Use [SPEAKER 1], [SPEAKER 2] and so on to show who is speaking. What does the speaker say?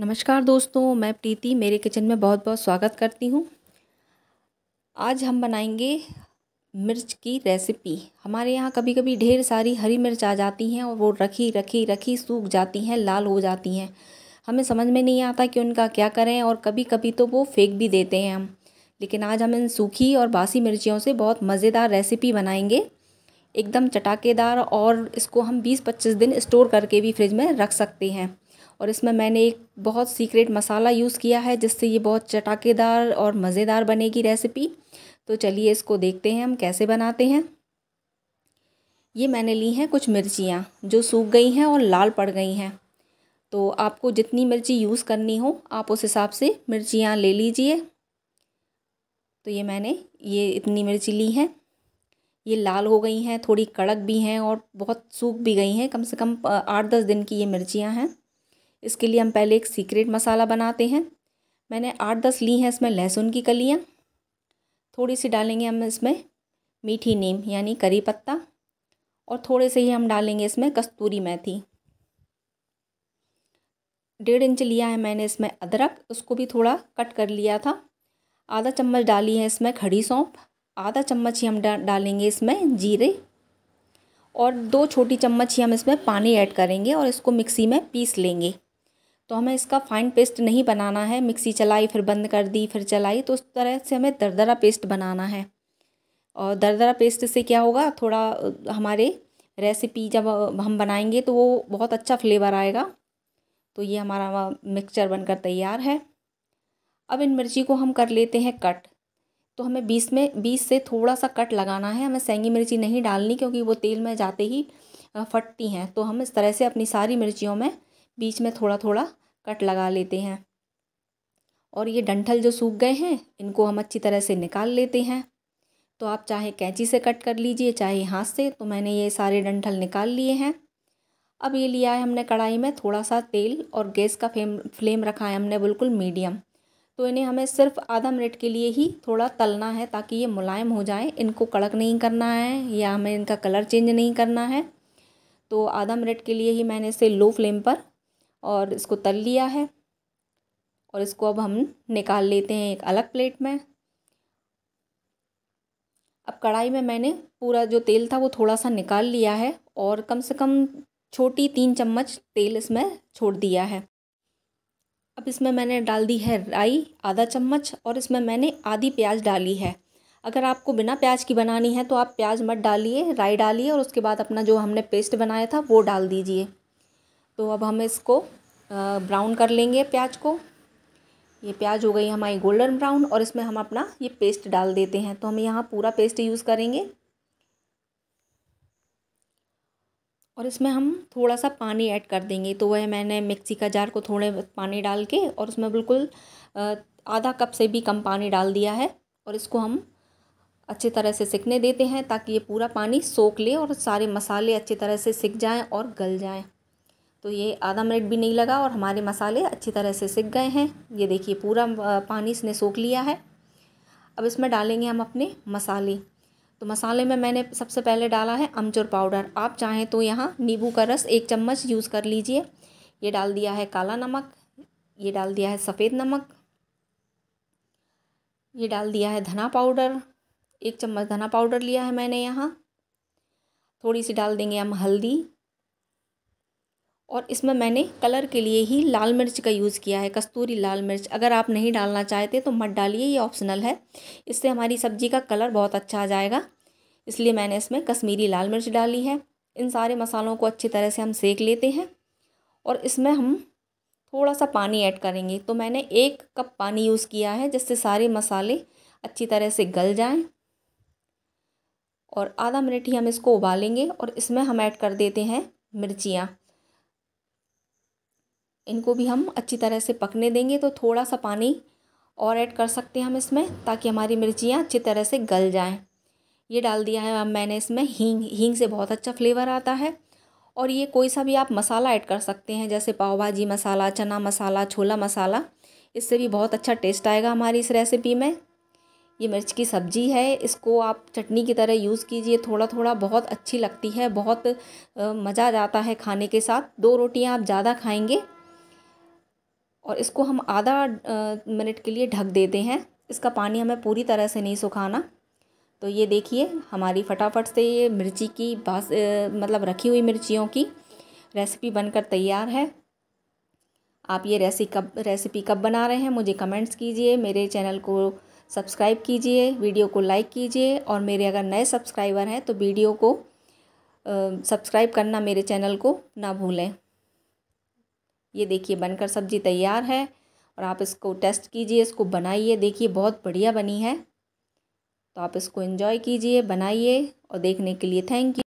[SPEAKER 1] नमस्कार दोस्तों मैं प्रीति मेरे किचन में बहुत बहुत स्वागत करती हूँ आज हम बनाएंगे मिर्च की रेसिपी हमारे यहाँ कभी कभी ढेर सारी हरी मिर्च आ जाती हैं और वो रखी रखी रखी सूख जाती हैं लाल हो जाती हैं हमें समझ में नहीं आता कि उनका क्या करें और कभी कभी तो वो फेंक भी देते हैं हम लेकिन आज हम इन सूखी और बासी मिर्चियों से बहुत मज़ेदार रेसिपी बनाएंगे एकदम चटाकेदार और इसको हम 20-25 दिन स्टोर करके भी फ्रिज में रख सकते हैं और इसमें मैंने एक बहुत सीक्रेट मसाला यूज़ किया है जिससे ये बहुत चटाकेदार और मज़ेदार बनेगी रेसिपी तो चलिए इसको देखते हैं हम कैसे बनाते हैं ये मैंने ली हैं कुछ मिर्चियाँ जो सूख गई हैं और लाल पड़ गई हैं तो आपको जितनी मिर्ची यूज़ करनी हो आप उस हिसाब से मिर्चियाँ ले लीजिए तो ये मैंने ये इतनी मिर्ची ली हैं ये लाल हो गई हैं थोड़ी कड़क भी हैं और बहुत सूख भी गई हैं कम से कम आठ दस दिन की ये मिर्चियाँ हैं इसके लिए हम पहले एक सीक्रेट मसाला बनाते हैं मैंने आठ दस ली हैं इसमें लहसुन की कलियाँ थोड़ी सी डालेंगे हम इसमें मीठी नीम यानी करी पत्ता और थोड़े से ही हम डालेंगे इसमें कस्तूरी मेथी डेढ़ इंच लिया है मैंने इसमें अदरक उसको भी थोड़ा कट कर लिया था आधा चम्मच डाली है इसमें खड़ी सौंप आधा चम्मच ही हम डा, डालेंगे इसमें जीरे और दो छोटी चम्मच ही हम इसमें पानी ऐड करेंगे और इसको मिक्सी में पीस लेंगे तो हमें इसका फाइन पेस्ट नहीं बनाना है मिक्सी चलाई फिर बंद कर दी फिर चलाई तो उस तरह से हमें दरदरा पेस्ट बनाना है और दरदरा पेस्ट से क्या होगा थोड़ा हमारे रेसिपी जब हम बनाएंगे तो वो बहुत अच्छा फ्लेवर आएगा तो ये हमारा मिक्सचर बनकर तैयार है अब इन मिर्ची को हम कर लेते हैं कट तो हमें बीस में बीस से थोड़ा सा कट लगाना है हमें सेंगी मिर्ची नहीं डालनी क्योंकि वो तेल में जाते ही फटती हैं तो हम इस तरह से अपनी सारी मिर्चियों में बीच में थोड़ा थोड़ा कट लगा लेते हैं और ये डंठल जो सूख गए हैं इनको हम अच्छी तरह से निकाल लेते हैं तो आप चाहे कैंची से कट कर लीजिए चाहे हाथ से तो मैंने ये सारे डंठल निकाल लिए हैं अब ये लिया है हमने कढ़ाई में थोड़ा सा तेल और गैस का फ्लेम फ्लेम रखा है हमने बिल्कुल मीडियम तो इन्हें हमें सिर्फ आधा मिनट के लिए ही थोड़ा तलना है ताकि ये मुलायम हो जाए इनको कड़क नहीं करना है या हमें इनका कलर चेंज नहीं करना है तो आधा मिनट के लिए ही मैंने इसे लो फ्लेम पर और इसको तल लिया है और इसको अब हम निकाल लेते हैं एक अलग प्लेट में अब कढ़ाई में मैंने पूरा जो तेल था वो थोड़ा सा निकाल लिया है और कम से कम छोटी तीन चम्मच तेल इसमें छोड़ दिया है अब इसमें मैंने डाल दी है राई आधा चम्मच और इसमें मैंने आधी प्याज डाली है अगर आपको बिना प्याज की बनानी है तो आप प्याज मत डालिए राई डालिए और उसके बाद अपना जो हमने पेस्ट बनाया था वो डाल दीजिए तो अब हम इसको ब्राउन कर लेंगे प्याज को ये प्याज हो गई हमारी गोल्डन ब्राउन और इसमें हम अपना ये पेस्ट डाल देते हैं तो हम यहाँ पूरा पेस्ट यूज़ करेंगे और इसमें हम थोड़ा सा पानी ऐड कर देंगे तो वह मैंने मिक्सी का जार को थोड़े पानी डाल के और उसमें बिल्कुल आधा कप से भी कम पानी डाल दिया है और इसको हम अच्छे तरह से सिकने देते हैं ताकि ये पूरा पानी सोख ले और सारे मसाले अच्छे तरह से सिक जाएँ और गल जाएँ तो ये आधा मिनट भी नहीं लगा और हमारे मसाले अच्छी तरह से सिक गए हैं ये देखिए पूरा पानी इसने सोख लिया है अब इसमें डालेंगे हम अपने मसाले तो मसाले में मैंने सबसे पहले डाला है अमचूर पाउडर आप चाहें तो यहाँ नींबू का रस एक चम्मच यूज़ कर लीजिए ये डाल दिया है काला नमक ये डाल दिया है सफ़ेद नमक ये डाल दिया है धना पाउडर एक चम्मच धना पाउडर लिया है मैंने यहाँ थोड़ी सी डाल देंगे हम हल्दी और इसमें मैंने कलर के लिए ही लाल मिर्च का यूज़ किया है कस्तूरी लाल मिर्च अगर आप नहीं डालना चाहते तो मत डालिए ये ऑप्शनल है इससे हमारी सब्ज़ी का कलर बहुत अच्छा आ जाएगा इसलिए मैंने इसमें कश्मीरी लाल मिर्च डाली है इन सारे मसालों को अच्छी तरह से हम सेक लेते हैं और इसमें हम थोड़ा सा पानी ऐड करेंगे तो मैंने एक कप पानी यूज़ किया है जिससे सारे मसाले अच्छी तरह से गल जाएं और आधा मिनट ही हम इसको उबालेंगे और इसमें हम ऐड कर देते हैं मिर्चियाँ इनको भी हम अच्छी तरह से पकने देंगे तो थोड़ा सा पानी और ऐड कर सकते हैं हम इसमें ताकि हमारी मिर्चियाँ अच्छी तरह से गल जाएँ ये डाल दिया है अब मैंने इसमें हींग हींग से बहुत अच्छा फ्लेवर आता है और ये कोई सा भी आप मसाला ऐड कर सकते हैं जैसे पाव भाजी मसाला चना मसाला छोला मसाला इससे भी बहुत अच्छा टेस्ट आएगा हमारी इस रेसिपी में ये मिर्च की सब्ज़ी है इसको आप चटनी की तरह यूज़ कीजिए थोड़ा थोड़ा बहुत अच्छी लगती है बहुत मज़ा आता है खाने के साथ दो रोटियां आप ज़्यादा खाएंगे और इसको हम आधा मिनट के लिए ढक देते हैं इसका पानी हमें पूरी तरह से नहीं सुखाना तो ये देखिए हमारी फटाफट से ये मिर्ची की बास मतलब रखी हुई मिर्चियों की रेसिपी बनकर तैयार है आप ये रेसिपी कब रेसिपी कब बना रहे हैं मुझे कमेंट्स कीजिए मेरे चैनल को सब्सक्राइब कीजिए वीडियो को लाइक कीजिए और मेरे अगर नए सब्सक्राइबर हैं तो वीडियो को सब्सक्राइब करना मेरे चैनल को ना भूलें ये देखिए बनकर सब्ज़ी तैयार है और आप इसको टेस्ट कीजिए इसको बनाइए देखिए बहुत बढ़िया बनी है तो आप इसको इन्जॉय कीजिए बनाइए और देखने के लिए थैंक यू